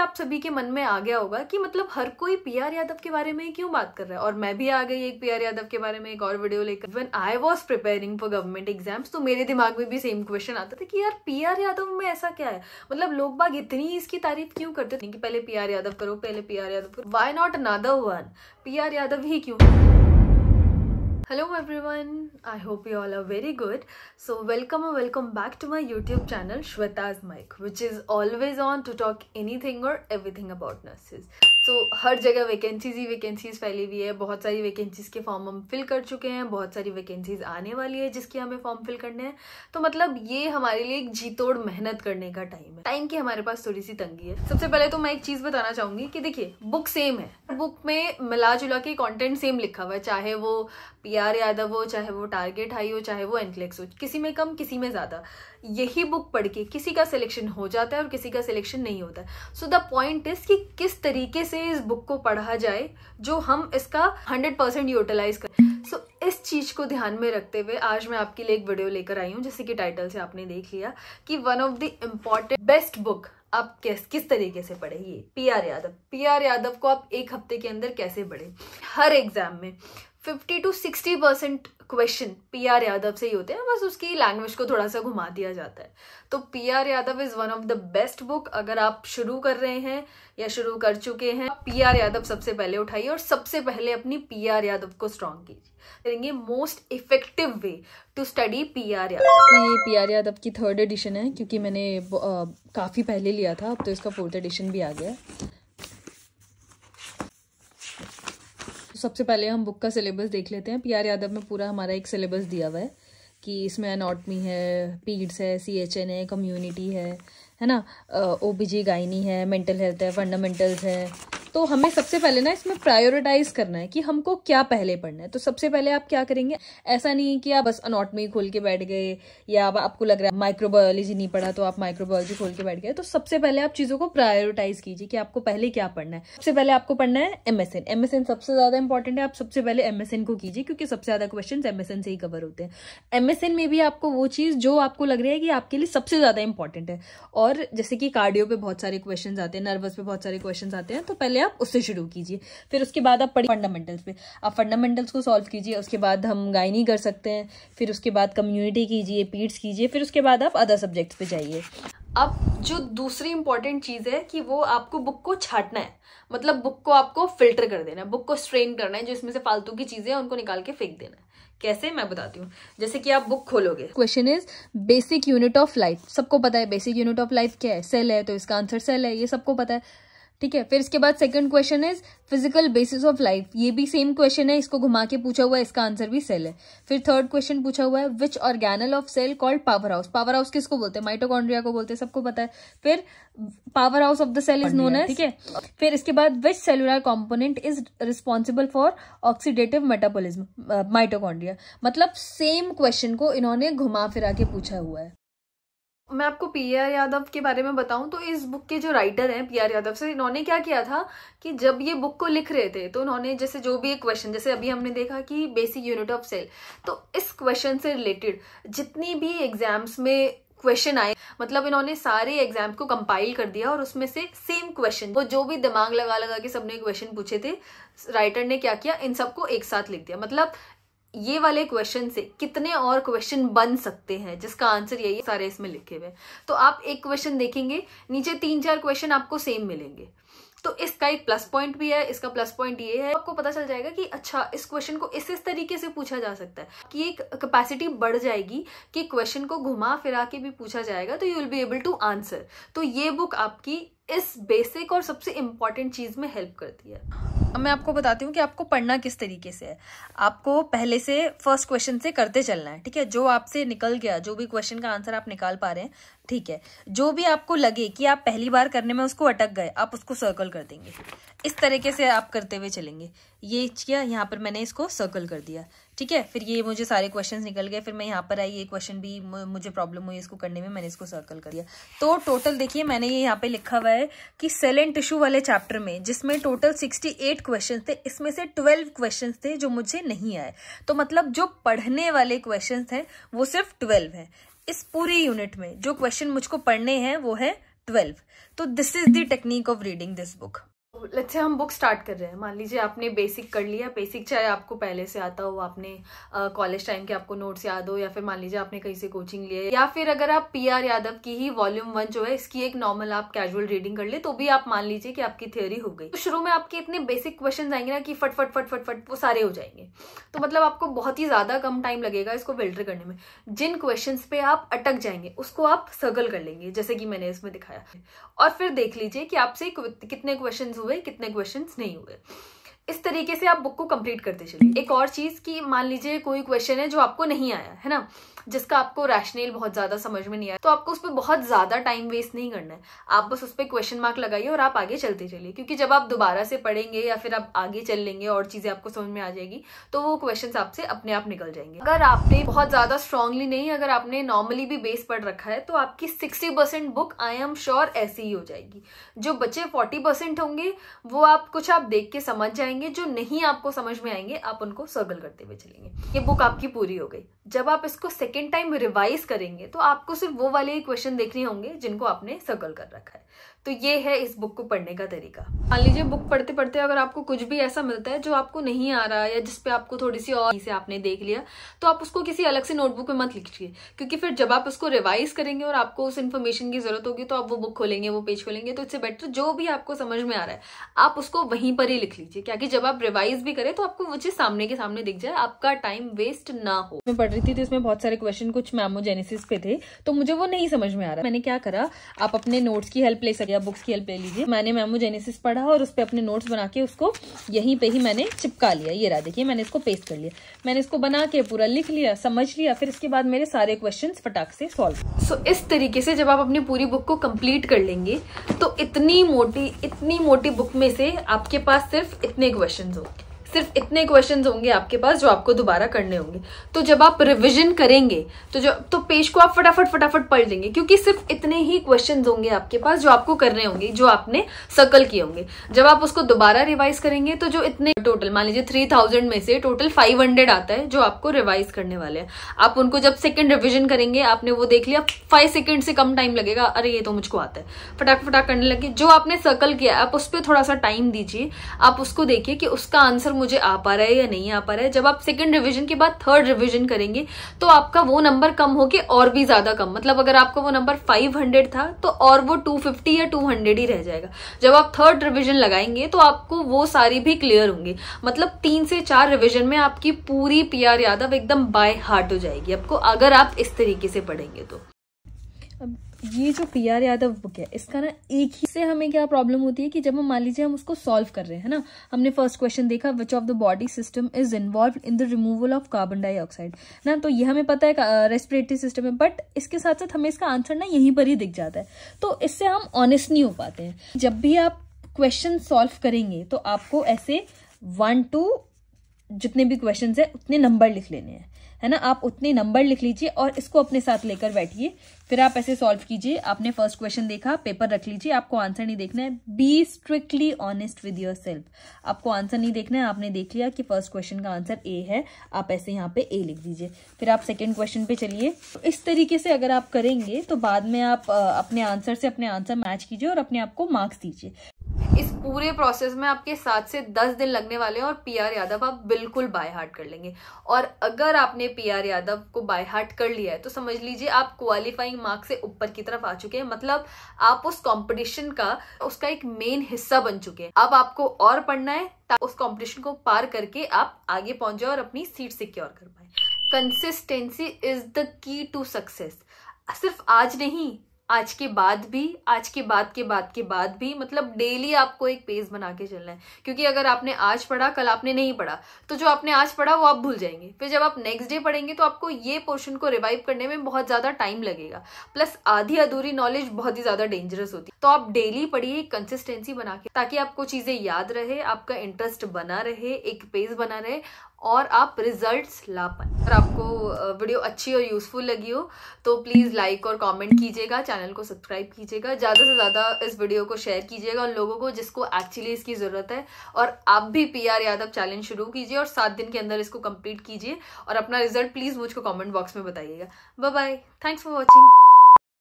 आप सभी के मन में आ गया होगा कि मतलब हर कोई पीआर यादव के बारे में क्यों बात कर रहा है और मैं भी आ गई एक पीआर यादव के बारे में एक और वीडियो लेकर even I was preparing for government exams तो मेरे दिमाग में भी सेम क्वेश्चन आता था कि यार पीआर यादव में ऐसा क्या है मतलब लोग बाग इतनी इसकी तारीफ क्यों करते थे कि पहले पी यादव करो पहले पी यादव करो why not another one P Yadav ही क्यों hello one I hope you all are very good. So welcome or welcome back to my YouTube channel Shweta's Mic which is always on to talk anything or everything about nurses. So so, हर जगह vacancies ही vacancies फैली हुई है बहुत सारी vacancies के form हम fill कर चुके हैं बहुत सारी वैकेंसीज आने वाली है जिसकी हमें फॉर्म फिल करने हैं तो मतलब ये हमारे लिए एक जीतोड़ मेहनत करने का टाइम है टाइम की हमारे पास थोड़ी सी तंगी है सबसे पहले तो मैं एक चीज़ बताना चाहूंगी कि देखिए बुक सेम है बुक में मिला जुला के कॉन्टेंट सेम लिखा हुआ है चाहे वो पी यादव हो चाहे वो टारगेट हाई हो चाहे वो एनफ्लेक्स हो किसी में कम किसी में ज़्यादा यही बुक पढ़ के किसी का सिलेक्शन हो जाता है और किसी का सिलेक्शन नहीं होता सो द पॉइंट इज कि किस तरीके से इस बुक को पढ़ा जाए जो हम इसका हंड्रेड परसेंट यूटिलाइज करें सो so, इस चीज़ को ध्यान में रखते हुए आज मैं आपके लिए एक वीडियो लेकर आई हूँ जैसे कि टाइटल से आपने देख लिया कि one of the important best book आप किस किस तरीके से पढ़े ये P R Yadav P R Yadav को आप एक हफ्ते के अंदर कैसे पढ़े हर एग्जाम में fifty to sixty percent question P R Yadav से ही होते हैं बस उसकी लैंग्वेज को थोड़ा सा घुमा दिया जाता है तो P R Yadav is one of the best book अगर आप शुरू कर रहे हैं या शुरू कर चुके हैं पी आर यादव सबसे पहले उठाइए और सबसे पहले अपनी पी आर यादव को स्ट्रॉन्ग कीजिए most effective way to study P R Yadav तो ये पी आर यादव की थर्ड एडिशन है क्योंकि मैंने काफ़ी पहले लिया था अब तो इसका फोर्थ एडिशन भी आ गया सबसे पहले हम बुक का सिलेबस देख लेते हैं पीआर यादव में पूरा हमारा एक सिलेबस दिया हुआ है कि इसमें अनाटमी है पीड्स है सी एच एन है कम्यूनिटी है है ना ओ बी जी गाइनी है मेंटल हेल्थ है फंडामेंटल्स है तो हमें सबसे पहले ना इसमें प्रायोरिटाइज करना है कि हमको क्या पहले पढ़ना है तो सबसे पहले आप क्या करेंगे ऐसा नहीं कि आप बस अनोटमी खोल के बैठ गए या अब आपको लग रहा है माइक्रोबायोलॉजी नहीं पढ़ा तो आप माइक्रोबायोलॉजी खोल के बैठ गए तो सबसे पहले आप चीज़ों को प्रायोरिटाइज कीजिए कि आपको पहले क्या पढ़ना है सबसे पहले आपको पढ़ना है एमएसएन एमएसएन सबसे ज़्यादा इंपॉर्टेंट है आप सबसे पहले एमएसएन को कीजिए क्योंकि सबसे ज़्यादा क्वेश्चन एमएसएन से ही कवर होते हैं एमएसएन में भी आपको वो चीज़ जो आपको लग रही है कि आपके लिए सबसे ज़्यादा इंपॉर्टेंट है और जैसे कि कार्डियो पे बहुत सारे क्वेश्चन आते हैं नर्वस पे बहुत सारे क्वेश्चन आते हैं तो पहले आप उससे शुरू कीजिए फिर उसके बाद आप पढ़िए फंडामेंटल्स पे आप फंडामेंटल्स को सॉल्व कीजिए उसके बाद हम गायनी कर सकते हैं फिर उसके बाद कम्युनिटी कीजिए पीट्स e कीजिए फिर उसके बाद आप अदर सब्जेक्ट्स पे जाइए अब जो दूसरी इंपॉर्टेंट चीज़ है कि वो आपको बुक को छाटना है मतलब बुक को आपको फिल्टर कर देना है बुक को स्ट्रेन करना है जो इसमें से फालतू की चीज़ें हैं उनको निकाल के फेंक देना है कैसे मैं बताती हूँ जैसे कि आप बुक खोलोगे question is basic unit of life सबको पता है बेसिक यूनिट ऑफ लाइफ क्या है सेल है तो इसका आंसर सेल है ये सबको पता है ठीक है फिर इसके बाद second question is physical basis of life ये भी सेम क्वेश्चन है इसको घुमा के पूछा हुआ है इसका आंसर भी सेल है फिर थर्ड क्वेश्चन पूछा हुआ है which organelle of cell called power house power house किसको बोलते हैं माइटोकॉन्ड्रिया को बोलते हैं सबको पता है फिर power house of the cell is known है ठीक है फिर इसके बाद which cellular component is responsible for oxidative metabolism mitochondria मतलब सेम क्वेश्चन को इन्होंने घुमा फिरा के पूछा हुआ है मैं आपको पी आर यादव के बारे में बताऊं तो इस बुक के जो राइटर हैं पी आर यादव से इन्होंने क्या किया था कि जब ये बुक को लिख रहे थे तो उन्होंने जैसे जो भी एक क्वेश्चन जैसे अभी हमने देखा कि बेसिक यूनिट ऑफ सेल तो इस क्वेश्चन से रिलेटेड जितनी भी एग्जाम्स में क्वेश्चन आए मतलब इन्होंने सारे एग्जाम को कंपाइल कर दिया और उसमें से सेम क्वेश्चन वो जो भी दिमाग लगा लगा के सबने क्वेश्चन पूछे थे राइटर ने क्या किया इन सबको एक साथ लिख दिया मतलब ये वाले क्वेश्चन से कितने और क्वेश्चन बन सकते हैं जिसका आंसर यही सारे इसमें लिखे हुए तो आप एक क्वेश्चन देखेंगे नीचे तीन चार क्वेश्चन आपको सेम मिलेंगे तो इसका एक प्लस पॉइंट भी है इसका प्लस पॉइंट ये है आपको पता चल जाएगा कि अच्छा इस क्वेश्चन को इस इस तरीके से पूछा जा सकता है कि एक कैपेसिटी बढ़ जाएगी कि क्वेश्चन को घुमा फिरा के भी पूछा जाएगा तो you will be able to answer तो ये बुक आपकी इस बेसिक और सबसे इंपॉर्टेंट चीज में हेल्प करती है अब मैं आपको बताती हूँ कि आपको पढ़ना किस तरीके से है आपको पहले से फर्स्ट क्वेश्चन से करते चलना है ठीक है जो आपसे निकल गया जो भी क्वेश्चन का आंसर आप निकाल पा रहे हैं ठीक है जो भी आपको लगे कि आप पहली बार करने में उसको अटक गए आप उसको सर्कल कर देंगे इस तरीके से आप करते हुए चलेंगे ये किया यहाँ पर मैंने इसको सर्कल कर दिया ठीक है फिर ये मुझे सारे क्वेश्चन निकल गए फिर मैं यहाँ पर आई ये क्वेश्चन भी मुझे प्रॉब्लम हुई इसको करने में मैंने इसको सर्कल कर दिया तो टोटल देखिए मैंने ये यहाँ पे लिखा हुआ है कि सेल एंड टिश्यू वाले चैप्टर में जिसमें टोटल सिक्सटी एट क्वेश्चन थे इसमें से ट्वेल्व क्वेश्चन थे जो मुझे नहीं आए तो मतलब जो पढ़ने वाले क्वेश्चन है वो सिर्फ ट्वेल्व हैं इस पूरी यूनिट में जो क्वेश्चन मुझको पढ़ने हैं वो है ट्वेल्व तो this is the technique of reading this book let's say हम बुक स्टार्ट कर रहे हैं मान लीजिए आपने बेसिक कर लिया बेसिक चाहे आपको पहले से आता हो आपने कॉलेज टाइम के आपको नोट्स याद हो या फिर मान लीजिए आपने कहीं से कोचिंग लिए या फिर अगर आप पी आर यादव की ही वॉल्यूम वन जो है इसकी एक नॉर्मल आप कैजुअल रीडिंग कर ले तो भी आप मान लीजिए कि आपकी थियोरी हो गई तो शुरू में आपके इतने बेसिक क्वेश्चन आएंगे ना कि फटफट फटफट फट वो सारे हो जाएंगे तो मतलब आपको बहुत ही ज़्यादा कम टाइम लगेगा इसको फिल्टर करने में जिन क्वेश्चन पे आप अटक जाएंगे उसको आप सर्गल कर लेंगे जैसे कि मैंने इसमें दिखाया और फिर देख लीजिए कि आपसे कितने क्वेश्चन हुए हुए कितने क्वेश्चन नहीं हुए इस तरीके से आप बुक को कंप्लीट करते चलिए एक और चीज़ कि मान लीजिए कोई क्वेश्चन है जो आपको नहीं आया है ना जिसका आपको रैशनल बहुत ज़्यादा समझ में नहीं आया तो आपको उस पर बहुत ज़्यादा टाइम वेस्ट नहीं करना है आप बस उस पर क्वेश्चन मार्क लगाइए और आप आगे चलते चलिए क्योंकि जब आप दोबारा से पढ़ेंगे या फिर आप आगे चल लेंगे और चीज़ें आपको समझ में आ जाएगी तो वो क्वेश्चन आपसे अपने आप निकल जाएंगे अगर आपने बहुत ज़्यादा स्ट्रांगली नहीं अगर आपने नॉर्मली भी बेस पढ़ रखा है तो आपकी sixty book I am sure ऐसी ही हो जाएगी जो बच्चे फोर्टी होंगे वो आप कुछ आप देख के समझ जाएंगे जाएंगे जो नहीं आपको समझ में आएंगे आप उनको सर्गल करते हुए चलेंगे ये बुक आपकी पूरी हो गई जब आप इसको सेकेंड टाइम रिवाइज करेंगे तो आपको सिर्फ वो वाले क्वेश्चन देखने होंगे जिनको आपने सर्कल कर रखा है तो ये है इस बुक को पढ़ने का तरीका मान लीजिए बुक पढ़ते पढ़ते अगर आपको कुछ भी ऐसा मिलता है जो आपको नहीं आ रहा है या जिसपे आपको थोड़ी सी और से आपने देख लिया तो आप उसको किसी अलग से नोटबुक में मत लिखिए क्योंकि फिर जब आप उसको रिवाइज करेंगे और आपको उस इन्फॉर्मेशन की जरूरत होगी तो आप वो बुक खोलेंगे वो पेज खोलेंगे तो इससे बेटर जो भी आपको समझ में आ रहा है आप उसको वहीं पर ही लिख लीजिए क्या जब आप रिवाइज भी करें तो आपको वो चीज सामने के सामने दिख जाए आपका टाइम वेस्ट ना हो रही थी तो इसमें बहुत सारे क्वेश्चन कुछ मैमोजेनेसिस पे थे तो मुझे वो नहीं समझ में आ रहा मैंने क्या करा आप अपने नोट्स की हेल्प ले सके या बुक्स की हेल्प ले लीजिए मैंने मैमोजेनेसिस पढ़ा और उस पर अपने नोट्स बना के उसको यहीं पर ही मैंने चिपका लिया ये रहा देखिए मैंने इसको पेस्ट कर लिया मैंने इसको बना के पूरा लिख लिया समझ लिया फिर इसके बाद मेरे सारे क्वेश्चन फटाक से सॉल्व सो इस तरीके से जब आप अपनी पूरी बुक को कम्प्लीट कर लेंगे तो इतनी मोटी इतनी मोटी बुक में से आपके पास सिर्फ इतने क्वेश्चन होंगे सिर्फ इतने क्वेश्चन होंगे आपके पास जो आपको दोबारा करने होंगे तो जब आप रिविजन करेंगे तो जो तो पेज को आप फटाफट फटाफट पढ़ लेंगे क्योंकि सिर्फ इतने ही क्वेश्चन होंगे आपके पास जो आपको करने होंगे जो आपने सर्कल किए होंगे जब आप उसको दोबारा रिवाइज करेंगे तो जो इतने टोटल मान लीजिए थ्री थाउजेंड में से टोटल फाइव हंड्रेड आता है जो आपको रिवाइज करने वाले हैं आप उनको जब सेकेंड रिविजन करेंगे आपने वो देख लिया फाइव सेकेंड से कम टाइम लगेगा अरे ये तो मुझको आता है फटाक फटाक करने लगे जो आपने सर्कल किया आप उस पर थोड़ा सा टाइम दीजिए आप उसको देखिए कि उसका आंसर मुझे आ पा रहा है या नहीं आ पा रहा है जब आप सेकेंड रिविजन के बाद थर्ड रिविजन करेंगे तो आपका वो नंबर कम के और भी ज्यादा कम मतलब अगर आपका वो नंबर 500 था तो और वो 250 या 200 ही रह जाएगा जब आप थर्ड रिविजन लगाएंगे तो आपको वो सारी भी क्लियर होंगे मतलब तीन से चार रिविजन में आपकी पूरी पी यादव एकदम बाय हार्ट हो जाएगी आपको अगर आप इस तरीके से पढ़ेंगे तो ये जो पी आर यादव बुक है इसका ना एक ही से हमें क्या प्रॉब्लम होती है कि जब हम मान लीजिए हम उसको सॉल्व कर रहे हैं ना हमने फर्स्ट क्वेश्चन देखा which of the body system is involve in the removal of carbon dioxide ना तो ये हमें पता है रेस्पिरेटरी सिस्टम है बट इसके साथ साथ हमें इसका आंसर ना यहीं पर ही दिख जाता है तो इससे हम ऑनेस्ट नहीं हो पाते हैं जब भी आप क्वेश्चन सॉल्व करेंगे तो आपको ऐसे वन टू जितने भी क्वेश्चन है उतने नंबर लिख लेने हैं है ना आप उतने नंबर लिख लीजिए और इसको अपने साथ लेकर बैठिए फिर आप ऐसे सॉल्व कीजिए आपने फर्स्ट क्वेश्चन देखा पेपर रख लीजिए आपको आंसर नहीं देखना है be strictly honest with yourself आपको आंसर नहीं देखना है आपने देख लिया कि फर्स्ट क्वेश्चन का आंसर ए है आप ऐसे यहाँ पे ए लिख दीजिए फिर आप सेकेंड क्वेश्चन पे चलिए तो इस तरीके से अगर आप करेंगे तो बाद में आप अपने आंसर से अपने आंसर मैच कीजिए और अपने आप को मार्क्स दीजिए इस पूरे प्रोसेस में आपके सात से दस दिन लगने वाले हैं और पी आर यादव आप बिल्कुल बाय हार्ट कर लेंगे और अगर आपने पी आर यादव को बाय हार्ट कर लिया है तो समझ लीजिए आप क्वालिफाइंग मार्क से ऊपर की तरफ आ चुके हैं मतलब आप उस कॉम्पिटिशन का उसका एक मेन हिस्सा बन चुके हैं अब आपको और पढ़ना है उस कॉम्पिटिशन को पार करके आप आगे पहुंच जाओ और अपनी सीट सिक्योर कर पाए consistency is the key to success सिर्फ आज नहीं आज के बाद भी आज के बाद के बाद के बाद भी मतलब डेली आपको एक पेज बना के चलना है क्योंकि अगर आपने आज पढ़ा कल आपने नहीं पढ़ा तो जो आपने आज पढ़ा वो आप भूल जाएंगे फिर जब आप नेक्स्ट डे पढ़ेंगे तो आपको ये पोर्शन को रिवाइव करने में बहुत ज़्यादा टाइम लगेगा प्लस आधी अधूरी नॉलेज बहुत ही ज़्यादा डेंजरस होती है तो आप डेली पढ़िए कंसिस्टेंसी बना के ताकि आपको चीज़ें याद रहे आपका इंटरेस्ट बना रहे एक पेज बना रहे और आप रिजल्ट्स ला पाए अगर आपको वीडियो अच्छी और यूज़फुल लगी हो तो प्लीज़ लाइक और कमेंट कीजिएगा चैनल को सब्सक्राइब कीजिएगा ज़्यादा से ज़्यादा इस वीडियो को शेयर कीजिएगा उन लोगों को जिसको एक्चुअली इसकी ज़रूरत है और आप भी पी आर यादव चैलेंज शुरू कीजिए और सात दिन के अंदर इसको कंप्लीट कीजिए और अपना रिजल्ट प्लीज़ मुझको कॉमेंट बॉक्स में बताइएगा bye bye thanks for watching